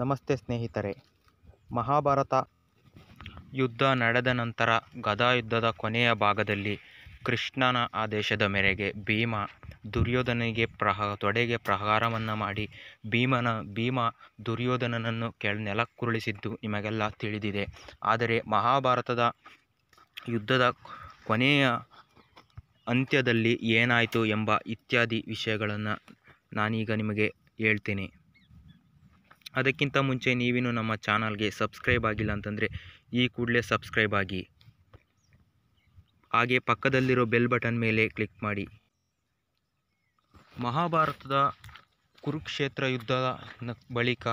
ನಮಸ್ತೆ ಸ್ನೇಹಿತರೆ ಮಹಾಭಾರತ ಯುದ್ಧ ನಡೆದ ನಂತರ ಗದಾ ಯುದ್ಧದ ಕೊನೆಯ ಭಾಗದಲ್ಲಿ ಕೃಷ್ಣನ ಆದೇಶದ ಮೇರೆಗೆ ಭೀಮ ದುರ್ಯೋಧನಿಗೆ ಪ್ರಹ ತೊಡೆಗೆ ಪ್ರಹಾರವನ್ನು ಮಾಡಿ ಭೀಮನ ಭೀಮ ದುರ್ಯೋಧನನನ್ನು ಕೆಳ ನೆಲಕ್ಕುರುಳಿಸಿದ್ದು ನಿಮಗೆಲ್ಲ ತಿಳಿದಿದೆ ಆದರೆ ಮಹಾಭಾರತದ ಯುದ್ಧದ ಕೊನೆಯ ಅಂತ್ಯದಲ್ಲಿ ಏನಾಯಿತು ಎಂಬ ಇತ್ಯಾದಿ ವಿಷಯಗಳನ್ನು ನಾನೀಗ ನಿಮಗೆ ಹೇಳ್ತೀನಿ ಅದಕ್ಕಿಂತ ಮುಂಚೆ ನೀವಿನ್ನು ನಮ್ಮ ಚಾನಲ್ಗೆ ಸಬ್ಸ್ಕ್ರೈಬ್ ಆಗಿಲ್ಲ ಅಂತಂದರೆ ಈ ಕೂಡಲೇ ಸಬ್ಸ್ಕ್ರೈಬ್ ಆಗಿ ಹಾಗೆ ಪಕ್ಕದಲ್ಲಿರೋ ಬೆಲ್ ಬಟನ್ ಮೇಲೆ ಕ್ಲಿಕ್ ಮಾಡಿ ಮಹಾಭಾರತದ ಕುರುಕ್ಷೇತ್ರ ಯುದ್ಧದ ಬಳಿಕ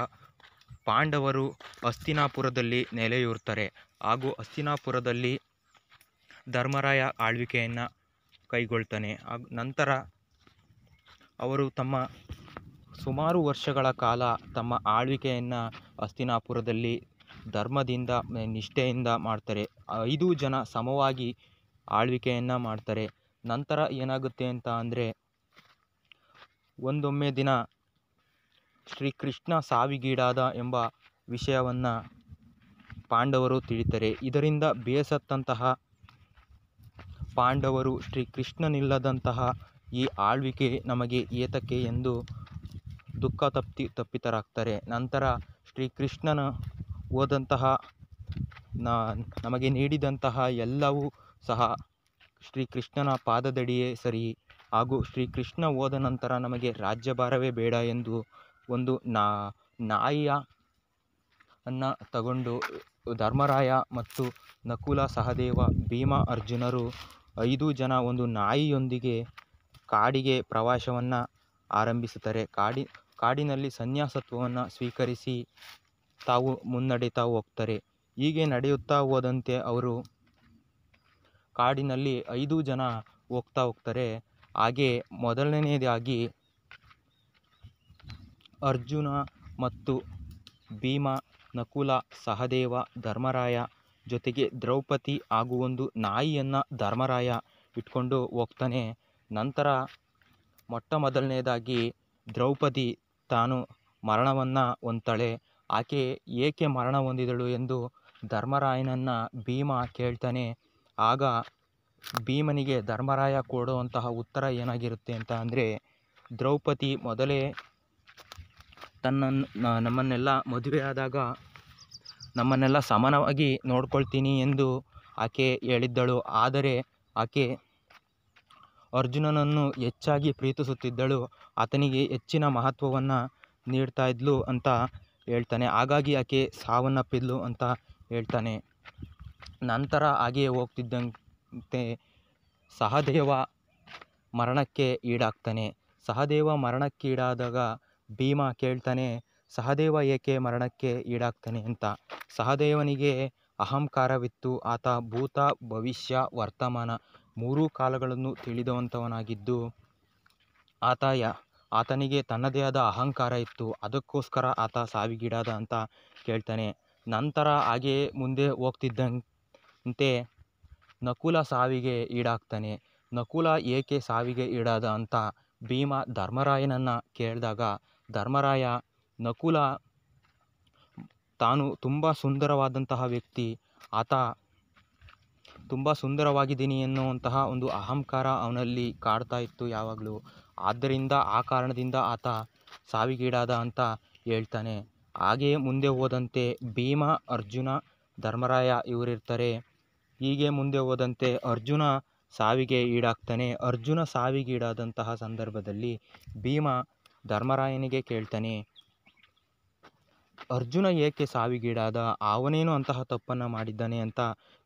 ಪಾಂಡವರು ಅಸ್ತಿನಾಪುರದಲ್ಲಿ ನೆಲೆಯೂರ್ತಾರೆ ಹಾಗೂ ಅಸ್ತಿನಾಪುರದಲ್ಲಿ ಧರ್ಮರಾಯ ಆಳ್ವಿಕೆಯನ್ನು ಕೈಗೊಳ್ತಾನೆ ನಂತರ ಅವರು ತಮ್ಮ ಸುಮಾರು ವರ್ಷಗಳ ಕಾಲ ತಮ್ಮ ಆಳ್ವಿಕೆಯನ್ನು ಹಸ್ತಿನಾಪುರದಲ್ಲಿ ಧರ್ಮದಿಂದ ನಿಷ್ಠೆಯಿಂದ ಮಾಡ್ತಾರೆ ಐದು ಜನ ಸಮವಾಗಿ ಆಳ್ವಿಕೆಯನ್ನು ಮಾಡ್ತಾರೆ ನಂತರ ಏನಾಗುತ್ತೆ ಅಂತ ಅಂದರೆ ಒಂದೊಮ್ಮೆ ದಿನ ಶ್ರೀಕೃಷ್ಣ ಸಾವಿಗೀಡಾದ ಎಂಬ ವಿಷಯವನ್ನು ಪಾಂಡವರು ತಿಳಿತಾರೆ ಇದರಿಂದ ಬೇಸತ್ತಂತಹ ಪಾಂಡವರು ಕೃಷ್ಣನಿಲ್ಲದಂತಹ ಈ ಆಳ್ವಿಕೆ ನಮಗೆ ಏತಕ್ಕೆ ಎಂದು ದುಃಖ ತಪ್ತಿ ತಪ್ಪಿತರಾಗ್ತಾರೆ ನಂತರ ಶ್ರೀಕೃಷ್ಣನ ಹೋದಂತಹ ನಮಗೆ ನೀಡಿದಂತಹ ಎಲ್ಲವೂ ಸಹ ಶ್ರೀಕೃಷ್ಣನ ಪಾದದಡಿಯೇ ಸರಿ ಹಾಗೂ ಶ್ರೀಕೃಷ್ಣ ಹೋದ ನಂತರ ನಮಗೆ ರಾಜ್ಯಭಾರವೇ ಬೇಡ ಎಂದು ಒಂದು ನಾಯಿಯ ಅನ್ನು ತಗೊಂಡು ಧರ್ಮರಾಯ ಮತ್ತು ನಕುಲ ಸಹದೇವ ಭೀಮ ಅರ್ಜುನರು ಐದು ಜನ ಒಂದು ನಾಯಿಯೊಂದಿಗೆ ಕಾಡಿಗೆ ಪ್ರವಾಸವನ್ನು ಆರಂಭಿಸುತ್ತಾರೆ ಕಾಡಿ ಕಾಡಿನಲ್ಲಿ ಸನ್ಯಾಸತ್ವವನ್ನು ಸ್ವೀಕರಿಸಿ ತಾವು ಮುನ್ನಡೀತಾ ಹೋಗ್ತಾರೆ ಹೀಗೆ ನಡೆಯುತ್ತಾ ಹೋದಂತೆ ಅವರು ಕಾಡಿನಲ್ಲಿ ಐದು ಜನ ಹೋಗ್ತಾ ಹೋಗ್ತಾರೆ ಹಾಗೇ ಮೊದಲನೆಯದಾಗಿ ಅರ್ಜುನ ಮತ್ತು ಭೀಮ ನಕುಲ ಸಹದೇವ ಧರ್ಮರಾಯ ಜೊತೆಗೆ ದ್ರೌಪದಿ ಹಾಗೂ ಒಂದು ನಾಯಿಯನ್ನು ಧರ್ಮರಾಯ ಇಟ್ಕೊಂಡು ಹೋಗ್ತಾನೆ ನಂತರ ಮೊಟ್ಟ ಮೊದಲನೇದಾಗಿ ದ್ರೌಪದಿ ತಾನು ಮರಣವನ್ನು ಹೊಂತಾಳೆ ಆಕೆ ಏಕೆ ಮರಣ ಹೊಂದಿದಳು ಎಂದು ಧರ್ಮರಾಯನನ್ನು ಭೀಮ ಕೇಳ್ತಾನೆ ಆಗ ಭೀಮನಿಗೆ ಧರ್ಮರಾಯ ಕೊಡುವಂತಹ ಉತ್ತರ ಏನಾಗಿರುತ್ತೆ ಅಂತ ಅಂದರೆ ದ್ರೌಪದಿ ಮೊದಲೇ ತನ್ನನ್ನು ನಮ್ಮನ್ನೆಲ್ಲ ಮದುವೆಯಾದಾಗ ನಮ್ಮನ್ನೆಲ್ಲ ಸಮಾನವಾಗಿ ನೋಡ್ಕೊಳ್ತೀನಿ ಎಂದು ಆಕೆ ಹೇಳಿದ್ದಳು ಆದರೆ ಆಕೆ ಅರ್ಜುನನನ್ನು ಹೆಚ್ಚಾಗಿ ಪ್ರೀತಿಸುತ್ತಿದ್ದಳು ಆತನಿಗೆ ಹೆಚ್ಚಿನ ಮಹತ್ವವನ್ನು ನೀಡ್ತಾ ಇದ್ಳು ಅಂತ ಹೇಳ್ತಾನೆ ಹಾಗಾಗಿ ಆಕೆ ಸಾವನ್ನಪ್ಪಿದ್ಲು ಅಂತ ಹೇಳ್ತಾನೆ ನಂತರ ಹಾಗೆಯೇ ಹೋಗ್ತಿದ್ದಂತೆ ಸಹದೇವ ಮರಣಕ್ಕೆ ಈಡಾಗ್ತಾನೆ ಸಹದೇವ ಮರಣಕ್ಕೀಡಾದಾಗ ಭೀಮ ಕೇಳ್ತಾನೆ ಸಹದೇವ ಏಕೆ ಮರಣಕ್ಕೆ ಈಡಾಗ್ತಾನೆ ಅಂತ ಸಹದೇವನಿಗೆ ಅಹಂಕಾರವಿತ್ತು ಆತ ಭೂತ ಭವಿಷ್ಯ ವರ್ತಮಾನ ಮೂರೂ ಕಾಲಗಳನ್ನು ಆತ ಆತಾಯ ಆತನಿಗೆ ತನ್ನದೇ ಆದ ಅಹಂಕಾರ ಇತ್ತು ಅದಕ್ಕೋಸ್ಕರ ಆತ ಸಾವಿಗೀಡಾದ ಅಂತ ಕೇಳ್ತಾನೆ ನಂತರ ಹಾಗೆಯೇ ಮುಂದೆ ಹೋಗ್ತಿದ್ದಂತೆ ನಕುಲ ಸಾವಿಗೆ ಈಡಾಗ್ತಾನೆ ನಕುಲ ಏಕೆ ಸಾವಿಗೆ ಈಡಾದ ಅಂತ ಭೀಮ ಧರ್ಮರಾಯನನ್ನು ಕೇಳಿದಾಗ ಧರ್ಮರಾಯ ನಕುಲ ತಾನು ತುಂಬ ಸುಂದರವಾದಂತಹ ವ್ಯಕ್ತಿ ಆತ ತುಂಬ ಸುಂದರವಾಗಿದ್ದೀನಿ ಎನ್ನುವಂತಹ ಒಂದು ಅಹಂಕಾರ ಅವನಲ್ಲಿ ಕಾಡ್ತಾ ಇತ್ತು ಯಾವಾಗಲೂ ಆದ್ದರಿಂದ ಆ ಕಾರಣದಿಂದ ಆತ ಸಾವಿಗೀಡಾದ ಅಂತ ಹೇಳ್ತಾನೆ ಹಾಗೆಯೇ ಮುಂದೆ ಹೋದಂತೆ ಭೀಮ ಅರ್ಜುನ ಧರ್ಮರಾಯ ಇವರಿರ್ತಾರೆ ಹೀಗೆ ಮುಂದೆ ಹೋದಂತೆ ಅರ್ಜುನ ಸಾವಿಗೆ ಈಡಾಗ್ತಾನೆ ಅರ್ಜುನ ಸಾವಿಗೀಡಾದಂತಹ ಸಂದರ್ಭದಲ್ಲಿ ಭೀಮ ಧರ್ಮರಾಯನಿಗೆ ಕೇಳ್ತಾನೆ ಅರ್ಜುನ ಏಕೆ ಸಾವಿಗೀಡಾದ ಅವನೇನು ಅಂತಹ ತಪ್ಪನ್ನು ಮಾಡಿದ್ದಾನೆ ಅಂತ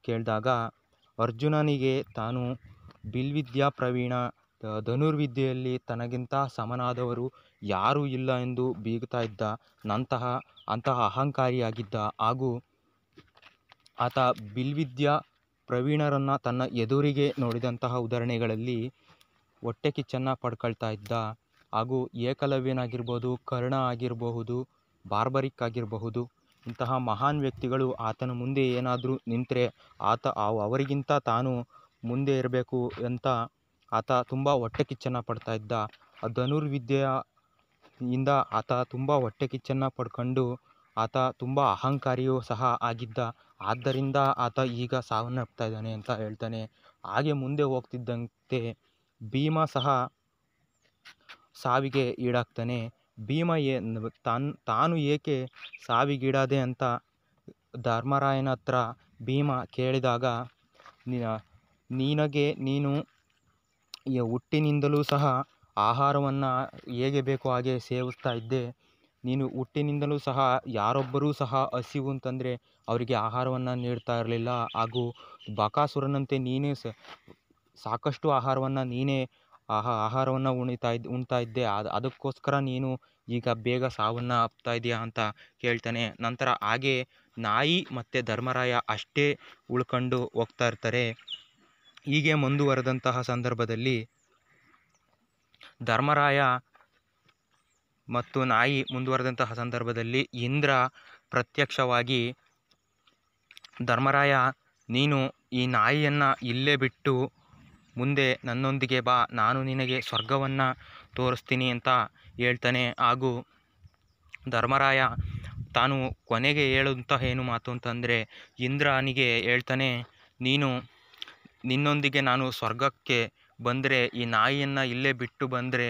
ಕೇಳಿದಾಗ ಅರ್ಜುನನಿಗೆ ತಾನು ಬಿಲ್ವಿದ್ಯಾ ಪ್ರವೀಣ ಧನುರ್ವಿದ್ಯೆಯಲ್ಲಿ ತನಗಿಂತ ಸಮನಾದವರು ಯಾರೂ ಇಲ್ಲ ಎಂದು ಬೀಗ್ತಾ ಇದ್ದ ನಂತಹ ಅಂತಹ ಅಹಂಕಾರಿಯಾಗಿದ್ದ ಹಾಗೂ ಆತ ಬಿಲ್ವಿದ್ಯಾ ಪ್ರವೀಣರನ್ನು ತನ್ನ ಎದುರಿಗೆ ನೋಡಿದಂತಹ ಉದಾಹರಣೆಗಳಲ್ಲಿ ಹೊಟ್ಟೆ ಕಿಚ್ಚನ್ನು ಪಡ್ಕೊಳ್ತಾ ಇದ್ದ ಹಾಗೂ ಏಕಲವ್ಯನಾಗಿರ್ಬೋದು ಕರ್ಣ ಆಗಿರಬಹುದು ಬಾರ್ಬರಿಕ್ ಆಗಿರಬಹುದು ಇಂತಹ ಮಹಾನ್ ವ್ಯಕ್ತಿಗಳು ಆತನ ಮುಂದೆ ಏನಾದರೂ ನಿಂತರೆ ಆತ ಅವರಿಗಿಂತ ತಾನು ಮುಂದೆ ಇರಬೇಕು ಅಂತ ಆತ ತುಂಬ ಹೊಟ್ಟೆ ಕಿಚ್ಚನ್ನು ಪಡ್ತಾ ಇದ್ದ ಆ ಧನುರ್ವಿದ್ಯೆಯ ಆತ ತುಂಬ ಹೊಟ್ಟೆ ಕಿಚ್ಚನ್ನು ಪಡ್ಕೊಂಡು ಆತ ತುಂಬ ಅಹಂಕಾರಿಯೂ ಸಹ ಆಗಿದ್ದ ಆದ್ದರಿಂದ ಆತ ಈಗ ಸಾವನ್ನಪ್ತಾ ಇದ್ದಾನೆ ಅಂತ ಹೇಳ್ತಾನೆ ಹಾಗೆ ಮುಂದೆ ಹೋಗ್ತಿದ್ದಂತೆ ಭೀಮ ಸಹ ಸಾವಿಗೆ ಈಡಾಗ್ತಾನೆ ಭೀಮ ಏ ತನ್ ತಾನು ಏಕೆ ಸಾವಿಗೀಡಾದೆ ಅಂತ ಧರ್ಮರಾಯನ ಹತ್ರ ಭೀಮ ಕೇಳಿದಾಗ ನಿನಗೆ ನೀನು ಹುಟ್ಟಿನಿಂದಲೂ ಸಹ ಆಹಾರವನ್ನು ಹೇಗೆ ಬೇಕೋ ಹಾಗೆ ಸೇವಿಸ್ತಾ ಇದ್ದೆ ನೀನು ಹುಟ್ಟಿನಿಂದಲೂ ಸಹ ಯಾರೊಬ್ಬರೂ ಸಹ ಹಸಿವು ಅಂತಂದರೆ ಅವರಿಗೆ ಆಹಾರವನ್ನು ನೀಡ್ತಾ ಇರಲಿಲ್ಲ ಹಾಗೂ ಬಕಾಸುರನಂತೆ ನೀನೇ ಸಾಕಷ್ಟು ಆಹಾರವನ್ನು ನೀನೇ ಆಹಾ ಆಹಾರವನ್ನು ಉಣಿತಾ ಉಣ್ತಾ ಇದ್ದೆ ಅದು ಅದಕ್ಕೋಸ್ಕರ ನೀನು ಈಗ ಬೇಗ ಸಾವನ್ನು ಅಪ್ತಾ ಇದೀಯ ಅಂತ ಕೇಳ್ತಾನೆ ನಂತರ ಹಾಗೇ ನಾಯಿ ಮತ್ತು ಧರ್ಮರಾಯ ಅಷ್ಟೇ ಉಳ್ಕೊಂಡು ಹೋಗ್ತಾ ಇರ್ತಾರೆ ಹೀಗೆ ಮುಂದುವರೆದಂತಹ ಸಂದರ್ಭದಲ್ಲಿ ಧರ್ಮರಾಯ ಮತ್ತು ನಾಯಿ ಮುಂದುವರೆದಂತಹ ಸಂದರ್ಭದಲ್ಲಿ ಇಂದ್ರ ಪ್ರತ್ಯಕ್ಷವಾಗಿ ಧರ್ಮರಾಯ ನೀನು ಈ ನಾಯಿಯನ್ನು ಇಲ್ಲೇ ಬಿಟ್ಟು ಮುಂದೆ ನನ್ನೊಂದಿಗೆ ಬಾ ನಾನು ನಿನಗೆ ಸ್ವರ್ಗವನ್ನು ತೋರಿಸ್ತೀನಿ ಅಂತ ಹೇಳ್ತಾನೆ ಹಾಗೂ ಧರ್ಮರಾಯ ತಾನು ಕೊನೆಗೆ ಹೇಳುವಂತಹ ಏನು ಮಾತು ಅಂತಂದರೆ ಇಂದ್ರನಿಗೆ ಹೇಳ್ತಾನೆ ನೀನು ನಿನ್ನೊಂದಿಗೆ ನಾನು ಸ್ವರ್ಗಕ್ಕೆ ಬಂದರೆ ಈ ನಾಯಿಯನ್ನು ಇಲ್ಲೇ ಬಿಟ್ಟು ಬಂದರೆ